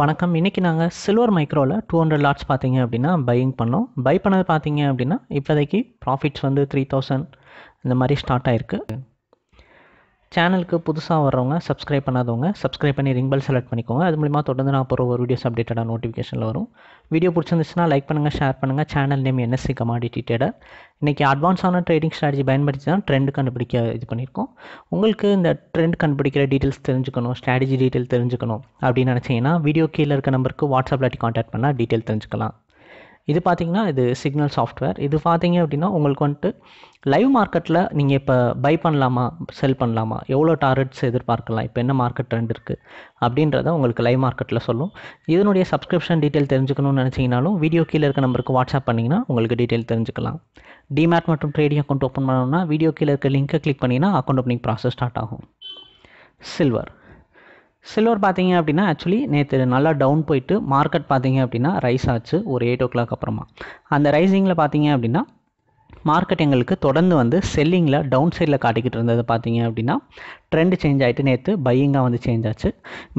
வணக்கம் இன்றைக்கி நாங்கள் சில்வர் மைக்ரோவில் டூ ஹண்ட்ரட் லாட்ஸ் பார்த்தீங்க அப்படின்னா பையிங் பண்ணோம் பை பண்ணது பார்த்தீங்க அப்படின்னா இப்போதைக்கு ப்ராஃபிட்ஸ் வந்து த்ரீ தௌசண்ட் இந்த மாதிரி ஸ்டார்ட் ஆகிருக்கு சேனலுக்கு புதுசாக வர்றவங்க சப்ஸ்கிரைப் பண்ணாதவங்க சப்ஸ்கிரைப் பண்ணி ரிங் பெல் செலக்ட் பண்ணிக்கோங்க அது மூலிமா தொடர்ந்து நான் போகிற ஒரு வீடியோஸ் அப்டேட்டடாக நோட்டிஃபிகேஷனில் வரும் வீடியோ பிடிச்சிருந்துச்சுன்னா லைக் பண்ணுங்கள் ஷேர் பண்ணுங்கள் channel name NSC commodity trader இன்றைக்கி அட்வான்ஸான ட்ரேடிங் ஸ்ட்ராட்டஜி பயன்படுத்தி தான் ட்ரெண்ட் கண்டுபிடிக்க இது பண்ணியிருக்கோம் உங்களுக்கு இந்த ட்ரெண்ட் கண்டுபிடிக்கிற டீட்டெயில்ஸ் தெரிஞ்சுக்கணும் ஸ்ட்ராட்டஜி டீட்டெயில் தெரிஞ்சுக்கணும் அப்படின்னு நினச்சிங்கன்னா வீடியோ கீழே இருக்க நம்பருக்கு வாட்ஸ்அப்பில் கான்டாக்ட் பண்ணால் டீட்டெயில் தெரிஞ்சுக்கலாம் இது பார்த்தீங்கன்னா இது சிக்னல் சாஃப்ட்வேர் இது பார்த்தீங்க அப்படின்னா உங்களுக்கு வந்துட்டு லைவ் மார்க்கெட்டில் நீங்கள் இப்போ பை பண்ணலாமா செல் பண்ணலாமா எவ்வளோ டார்கெட்ஸ் எதிர்பார்க்கலாம் இப்போ என்ன மார்க்கெட் ட்ரெண்ட் இருக்குது அப்படின்றத உங்களுக்கு லைவ் மார்க்கெட்டில் சொல்லும் இதனுடைய சப்ஸ்கிரிப்ஷன் டீட்டெயில் தெரிஞ்சுக்கணும்னு நினச்சிங்கனாலும் வீடியோ கீழே இருக்க நம்பருக்கு வாட்ஸ்அப் பண்ணிங்கன்னா உங்களுக்கு டீட்டெயில் தெரிஞ்சுக்கலாம் டிமேட் மற்றும் ட்ரேடிங் அக்கௌண்ட் ஓப்பன் பண்ணணும்னா வீடியோ கீழே இருக்க லிங்க்கை கிளிக் பண்ணிங்கன்னா அக்கௌண்ட் ஓப்பனிங் ப்ராசஸ் ஸ்டார்ட் ஆகும் சில்வர் சில்வர் பார்த்தீங்க அப்படின்னா ஆக்சுவலி நேற்று நல்லா டவுன் போயிட்டு மார்க்கெட் பார்த்தீங்க அப்படின்னா ரைஸ் ஆச்சு ஒரு எயிட் ஓ கிளாக் அப்புறமா அந்த ரைசிங்கில் பார்த்தீங்க அப்படின்னா மார்க்கெட் எங்களுக்கு தொடர்ந்து வந்து செல்லிங்கில் டவுன் சைடில் காட்டிக்கிட்டு இருந்தது பார்த்தீங்க அப்படின்னா ட்ரெண்ட் சேஞ்ச் ஆகிட்டு நேற்று பையிங்காக வந்து சேஞ்ச் ஆச்சு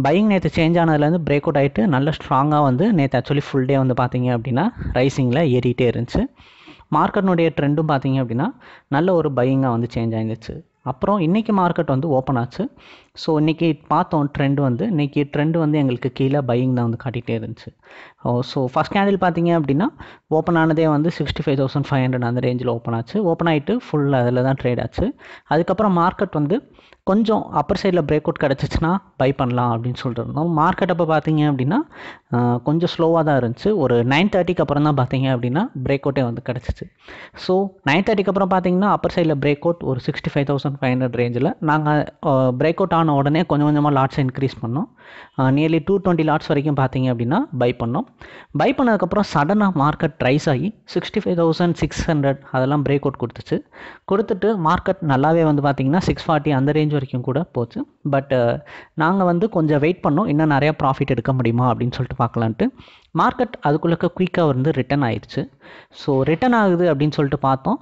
பையிங் நேற்று சேஞ்ச் ஆனதுலேருந்து பிரேக் அவுட் ஆகிட்டு நல்ல ஸ்ட்ராங்காக வந்து நேற்று ஆக்சுவலி ஃபுல் டே வந்து பார்த்தீங்க அப்படின்னா ரைசிங்கில் ஏறிட்டே இருந்துச்சு மார்க்கெட்னுடைய ட்ரெண்டும் பார்த்தீங்க அப்படின்னா நல்ல ஒரு பையிங்காக வந்து சேஞ்ச் ஆகிருந்துச்சு அப்புறம் இன்றைக்கி மார்க்கெட் வந்து ஓப்பன் ஆச்சு ஸோ இன்றைக்கி பார்த்தோம் ட்ரெண்ட் வந்து இன்றைக்கி ட்ரெண்ட் வந்து எங்களுக்கு கீழே பையிங் தான் வந்து காட்டிகிட்டே இருந்துச்சு ஓ ஸோ ஃபஸ்ட் கேண்டில் பார்த்தீங்க அப்படின்னா ஓப்பன் ஆனதே வந்து sixty five thousand five hundred அந்த ரேஞ்சில் ஓப்பன் ஆச்சு ஓப்பன் ஆகிட்டு ஃபுல் அதில் தான் ட்ரேட் ஆச்சு அதுக்கப்புறம் மார்க்கெட் வந்து கொஞ்சம் அப்பர் சைடில் பிரேக் அவுட் கிடச்சிச்சின்னா பை பண்ணலாம் அப்படின்னு சொல்லிட்டு இருந்தோம் மார்க்கெட் அப்போ பார்த்தீங்க அப்படின்னா கொஞ்சம் ஸ்லோவாக தான் இருந்துச்சு ஒரு நைன் தேர்ட்டிக்கு அப்புறம் தான் பார்த்தீங்க அப்படின்னா பிரேக் அவுட்டே வந்து கிடச்சிச்சு ஸோ நைன் தேர்ட்டிக்கு அப்புறம் பார்த்தீங்கன்னா அப்பர் சைடில் பிரேக் அவுட் ஒரு sixty five thousand five hundred ரேஞ்சில் நாங்கள் பிரேக் அவுட் ஆன உடனே கொஞ்சம் கொஞ்சமாக லாட்ஸை இன்க்ரீஸ் பண்ணோம் நியர்லி டூ டுவெண்ட்டி லாட்ஸ் வரைக்கும் பார்த்தீங்க அப்படின்னா பை பண்ணோம் பை பண்ணதுக்கப்புறம் சடனாக மார்க்கெட் ரைஸ் ஆகி sixty five thousand six hundred அதெல்லாம் பிரேக் அவுட் கொடுத்துச்சு கொடுத்துட்டு மார்க்கெட் நல்லாவே வந்து பார்த்திங்கன்னா சிக்ஸ் ஃபார்ட்டி அந்த ரேஞ்ச் வரைக்கும் கூட போச்சு பட் நாங்கள் வந்து கொஞ்சம் வெயிட் பண்ணோம் இன்னும் நிறையா ப்ராஃபிட் எடுக்க முடியுமா அப்படின்னு சொல்லிட்டு பார்க்கலான்ட்டு மார்க்கெட் அதுக்குள்ளே குயிக்காக வந்து ரிட்டன் ஆயிடுச்சு ஸோ ரிட்டன் ஆகுது அப்படின்னு சொல்லிட்டு பார்த்தோம்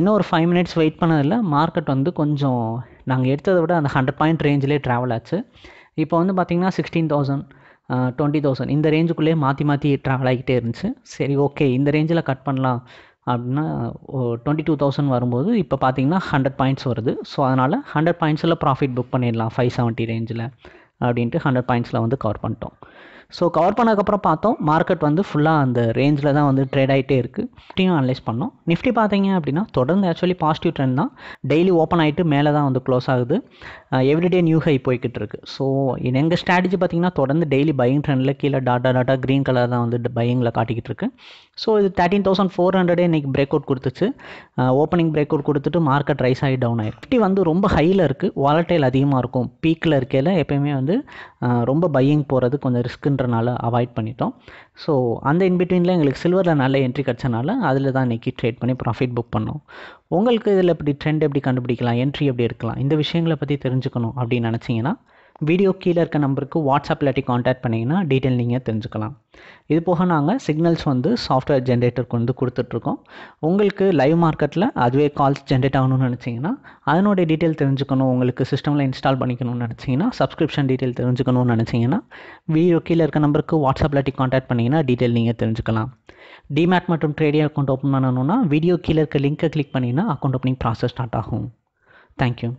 இன்னும் ஒரு ஃபைவ் மினிட்ஸ் வெயிட் பண்ணதில் மார்க்கெட் வந்து கொஞ்சம் நாங்கள் எடுத்ததை விட அந்த ஹண்ட்ரட் பாயிண்ட் ரேஞ்சிலே ட்ராவல் ஆச்சு இப்போ வந்து பார்த்திங்கன்னா சிக்ஸ்டீன் தௌசண்ட் டுவெண்ட்டி தௌசண்ட் இந்த ரேஞ்சுக்குள்ளேயே மாற்றி மாற்றி ட்ராவல் ஆகிக்கிட்டே இருந்துச்சு சரி ஓகே இந்த ரேஞ்சில் கட் பண்ணலாம் அப்படின்னா டுவெண்ட்டி டூ தௌசண்ட் வரும்போது இப்போ பார்த்தீங்கன்னா ஹண்ட்ரட் பாயிண்ட்ஸ் வருது ஸோ அதனால் ஹண்ட்ரட் பாயிண்ட்ஸில் ப்ராஃபிட் புக் பண்ணிடலாம் ஃபைவ் செவன்ட்டி ரேஞ்சில் அப்படின்ட்டு ஹண்ட்ரட் பாயிண்ட்ஸில் வந்து கவர் பண்ணிட்டோம் ஸோ கவர் பண்ணதுக்கப்புறம் பார்த்தோம் மார்க்கெட் வந்து ஃபுல்லாக அந்த ரேஞ்சில் தான் வந்து ட்ரேட் ஆகிட்டே இருக்குது நிஃப்டியும் அனலைஸ் பண்ணோம் நிஃப்டி பார்த்தீங்க அப்படின்னா தொடர்ந்து ஆக்சுவலி பாசிட்டிவ் ட்ரெண்ட் தான் டெய்லி ஓப்பன் ஆகிட்டு மேலே தான் வந்து க்ளோஸ் ஆகுது எவ்ரிடே நியூ ஹை போய்கிட்டு இருக்கு ஸோ எங்கள் ஸ்ட்ராட்டஜி பார்த்தீங்கன்னா தொடர்ந்து டெய்லி பையிங் ட்ரெண்டில் கீழே டாட்டா டாட்டா க்ரீன் கலர் தான் வந்து பையிங்கில் காட்டிக்கிட்டு இருக்கு ஸோ இது தேர்ட்டின் தௌசண்ட் ஃபோர் ஹண்ட்ரடே இன்றைக்கி பிரேக் அவுட் கொடுத்துச்சு ஓப்பனிங் பிரேக் அவுட் கொடுத்துட்டு மார்க்கெட் ரைஸ் ஆகி டவுன் ஆகிடும் நிஃப்டி வந்து ரொம்ப ஹையில் இருக்குது வாலட்டைல் அதிகமாக இருக்கும் பீக்கில் இருக்கையில் எப்போயுமே வந்து வந்து ரொம்ப பையிங் போகிறது கொஞ்சம் ரிஸ்க்குன்றனால அவாய்ட் பண்ணிட்டோம் ஸோ அந்த இன்பிட்வீனில் எங்களுக்கு சில்வரில் நல்ல என்ட்ரி கிடச்சனால அதில் தான் இன்றைக்கி ட்ரேட் பண்ணி ப்ராஃபிட் புக் பண்ணோம் உங்களுக்கு இதில் எப்படி ட்ரெண்ட் எப்படி கண்டுபிடிக்கலாம் என்ட்ரி எப்படி இருக்கலாம் இந்த விஷயங்களை பற்றி தெரிஞ்சுக்கணும் அப்படின்னு நினச்சிங்கன்னா வீடியோ கீழே இருக்க நம்பருக்கு வாட்ஸ்அப் இல்லாட்டி காண்டாக்ட் பண்ணிங்கன்னா டீட்டெயில் நீங்கள் தெரிஞ்சுக்கலாம் இது போக நாங்கள் சிக்னல்ஸ் வந்து சாஃப்ட்வேர் ஜென்ரேட்டருக்கு வந்து கொடுத்துட்ருக்கோம் உங்களுக்கு லைவ் மார்க்கெட்டில் அதுவே கால்ஸ் ஜென்ரேட் ஆகணும்னு நினச்சிங்கன்னா அதனுடைய டீட்டெயில் தெரிஞ்சுக்கணும் உங்களுக்கு சிஸ்டமில் இன்ஸ்டால் பண்ணிக்கணும்னு நினச்சிங்கன்னா சப்ஸ்கிரிப்ஷன் டீட்டெயில் தெரிஞ்சுக்கணும்னு நினச்சிங்கன்னா வீடியோ கீழே இருக்க நம்பருக்கு வாட்ஸ்அப் இல்லாட்டி காண்டாக்ட் பண்ணிங்கன்னா டீட்டெயில் நீங்கள் தெரிஞ்சுக்கலாம் டிமேட் மற்றும் ட்ரேடிங் அக்கௌண்ட் ஓப்பன் பண்ணணும்னா வீடியோ கீழே இருக்க லிங்க்கை கிளிக் பண்ணிங்கன்னா அக்கௌண்ட் ஓப்பனிங் ப்ராசஸ் ஸ்டார்ட் ஆகும் தேங்க்யூ